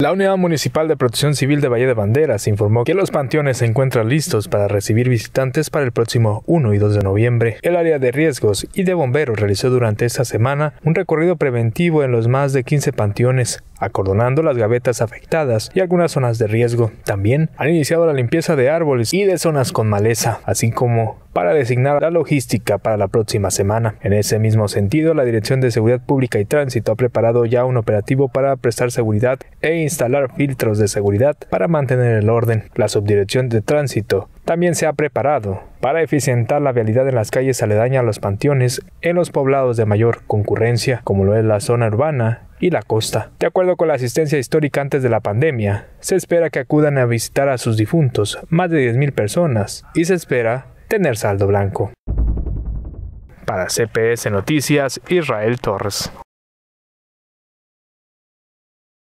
La Unidad Municipal de Protección Civil de Valle de Banderas informó que los panteones se encuentran listos para recibir visitantes para el próximo 1 y 2 de noviembre. El área de riesgos y de bomberos realizó durante esta semana un recorrido preventivo en los más de 15 panteones acordonando las gavetas afectadas y algunas zonas de riesgo. También han iniciado la limpieza de árboles y de zonas con maleza, así como para designar la logística para la próxima semana. En ese mismo sentido, la Dirección de Seguridad Pública y Tránsito ha preparado ya un operativo para prestar seguridad e instalar filtros de seguridad para mantener el orden. La Subdirección de Tránsito también se ha preparado para eficientar la vialidad en las calles aledañas a los panteones en los poblados de mayor concurrencia, como lo es la zona urbana y la costa. De acuerdo con la asistencia histórica antes de la pandemia, se espera que acudan a visitar a sus difuntos más de 10.000 personas y se espera tener saldo blanco. Para CPS Noticias, Israel Torres.